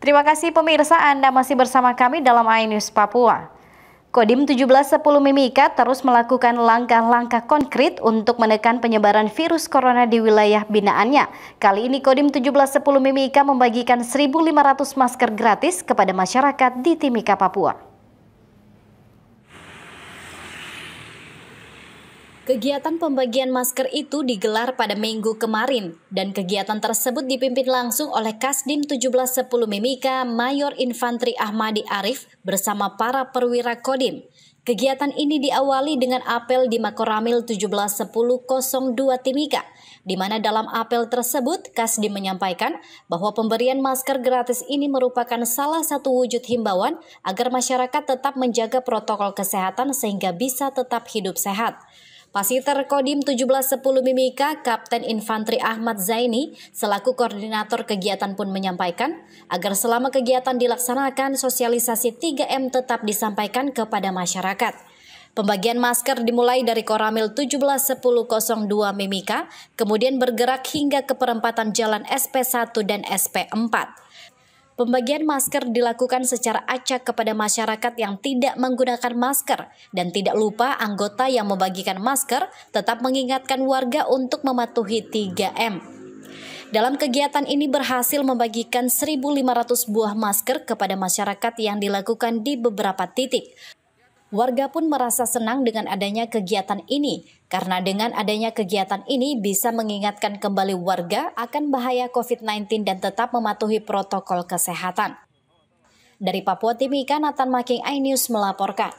Terima kasih pemirsa Anda masih bersama kami dalam iNews Papua. Kodim 1710 Mimika terus melakukan langkah-langkah konkret untuk menekan penyebaran virus corona di wilayah binaannya. Kali ini Kodim 1710 Mimika membagikan 1.500 masker gratis kepada masyarakat di Timika, Papua. Kegiatan pembagian masker itu digelar pada minggu kemarin dan kegiatan tersebut dipimpin langsung oleh Kasdim 1710 Mimika Mayor Infantri Ahmadi Arif bersama para perwira Kodim. Kegiatan ini diawali dengan apel di Makoramil 171002 Timika, di mana dalam apel tersebut Kasdim menyampaikan bahwa pemberian masker gratis ini merupakan salah satu wujud himbauan agar masyarakat tetap menjaga protokol kesehatan sehingga bisa tetap hidup sehat. Pasiter Kodim 1710 Mimika, Kapten Infantri Ahmad Zaini, selaku koordinator kegiatan pun menyampaikan, agar selama kegiatan dilaksanakan, sosialisasi 3M tetap disampaikan kepada masyarakat. Pembagian masker dimulai dari Koramil 171002 Mimika, kemudian bergerak hingga ke perempatan jalan SP1 dan SP4. Pembagian masker dilakukan secara acak kepada masyarakat yang tidak menggunakan masker dan tidak lupa anggota yang membagikan masker tetap mengingatkan warga untuk mematuhi 3M. Dalam kegiatan ini berhasil membagikan 1.500 buah masker kepada masyarakat yang dilakukan di beberapa titik. Warga pun merasa senang dengan adanya kegiatan ini, karena dengan adanya kegiatan ini bisa mengingatkan kembali warga akan bahaya COVID-19 dan tetap mematuhi protokol kesehatan. Dari Papua Timika, Nathan Making iNews melaporkan.